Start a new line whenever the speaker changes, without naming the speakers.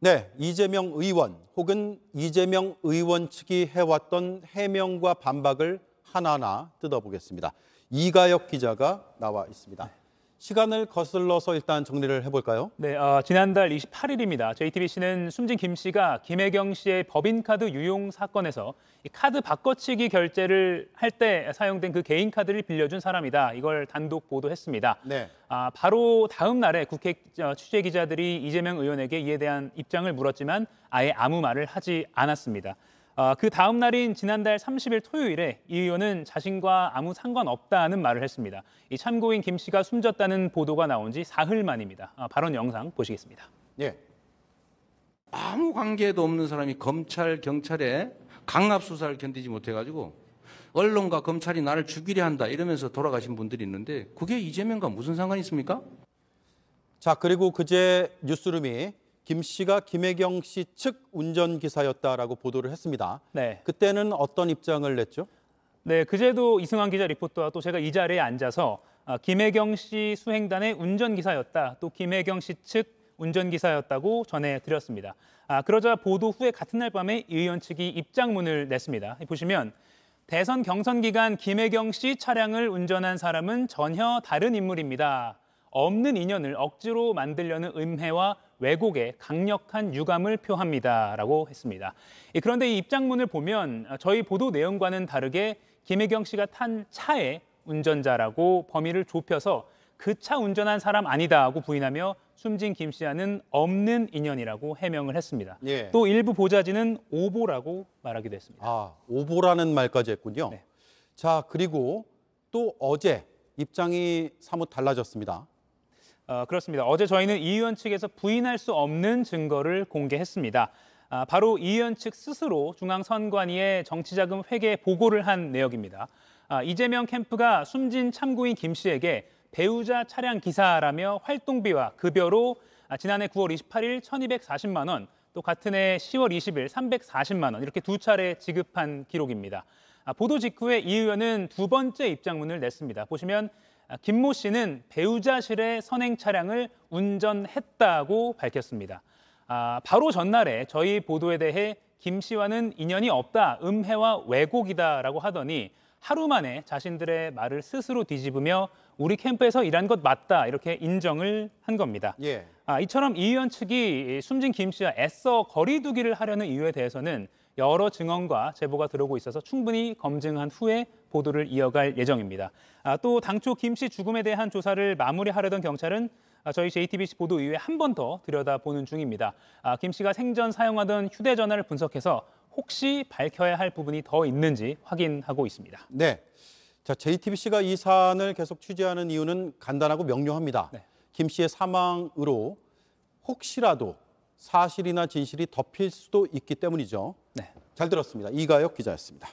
네, 이재명 의원 혹은 이재명 의원 측이 해왔던 해명과 반박을 하나하나 뜯어보겠습니다. 이가혁 기자가 나와 있습니다. 시간을 거슬러서 일단 정리를 해볼까요?
네, 어, 지난달
28일입니다.
JTBC는 숨진 김 씨가 김혜경 씨의 법인카드 유용 사건에서 이 카드 바꿔치기 결제를 할 때 사용된 그 개인 카드를 빌려준 사람이다. 이걸 단독 보도했습니다. 네. 아, 바로 다음 날에 국회 어, 취재 기자들이 이재명 의원에게 이에 대한 입장을 물었지만 아예 아무 말을 하지 않았습니다. 어, 그 다음 날인 지난달 30일 토요일에 이 의원은 자신과 아무 상관없다는 말을 했습니다. 이 참고인 김 씨가
숨졌다는 보도가 나온 지
사흘 만입니다.
어, 발언 영상 보시겠습니다. 예. 아무 관계도 없는 사람이 검찰, 경찰에 강압 수사를 견디지 못해가지고 언론과 검찰이 나를 죽이려 한다 이러면서 돌아가신 분들이 있는데 그게 이재명과 무슨 상관이 있습니까? 자, 그리고 그제 뉴스룸이 김 씨가 김혜경 씨 측 운전기사였다라고 보도를 했습니다. 네. 그때는 어떤 입장을 냈죠? 네, 그제도 이승환 기자 리포트와또 제가 이 자리에 앉아서 아, 김혜경
씨 수행단의 운전기사였다, 또 김혜경 씨 측 운전기사였다고 전해드렸습니다. 아, 그러자 보도 후에 같은 날 밤에 의원 측이 입장문을 냈습니다. 보시면 대선 경선 기간 김혜경 씨 차량을 운전한 사람은 전혀 다른 인물입니다. 없는 인연을 억지로 만들려는 은혜와 왜곡에 강력한 유감을 표합니다라고 했습니다. 그런데 이 입장문을 보면 어, 저희 보도 내용과는 다르게 김혜경 씨가 탄 차의 운전자라고 범위를 좁혀서 그 차 운전한 사람 아니다고 부인하며 숨진 김 씨와는 없는 인연이라고 해명을 했습니다. 예. 또
일부 보좌진은 오보라고 말하기도 했습니다. 아, 오보라는 말까지 했군요. 네. 자, 그리고 또 어제 입장이 사뭇 달라졌습니다. 어, 그렇습니다.
어제 저희는 이 의원 측에서 부인할 수 없는 증거를 공개했습니다. 아, 바로 이 의원 측 스스로 중앙선관위에 정치자금 회계 보고를 한 내역입니다. 아, 이재명 캠프가 숨진 참고인 김 씨에게 배우자 차량 기사라며 활동비와 급여로 아, 지난해 9월 28일 1,240만 원, 또 같은 해 10월 20일 340만 원 이렇게 두 차례 지급한 기록입니다. 아, 보도 직후에 이 의원은 두 번째 입장문을 냈습니다. 보시면 아, 김모 씨는 배우자실에 선행 차량을 운전했다고 밝혔습니다. 아, 바로 전날에 저희 보도에 대해 김 씨와는 인연이 없다, 음해와 왜곡이다라고 하더니 하루 만에 자신들의 말을 스스로 뒤집으며 우리 캠프에서 일한 것 맞다 이렇게 인정을 한 겁니다. 예. 아, 이처럼 이 의원 측이 숨진 김 씨와 애써 거리두기를 하려는 이유에 대해서는 여러 증언과 제보가 들어오고 있어서 충분히 검증한 후에 보도를 이어갈 예정입니다. 아, 또 당초 김 씨 죽음에 대한 조사를 마무리하려던 경찰은 아, 저희 JTBC 보도 이후에 한 번 더 들여다보는 중입니다. 아, 김 씨가 생전 사용하던 휴대전화를 분석해서 혹시 밝혀야 할 부분이 더 있는지
확인하고 있습니다. 네. 자, JTBC가 이 사안을 계속 취재하는 이유는 간단하고 명료합니다. 네. 김 씨의 사망으로 혹시라도 사실이나 진실이 덮일 수도 있기 때문이죠. 네. 잘 들었습니다. 이가혁 기자였습니다.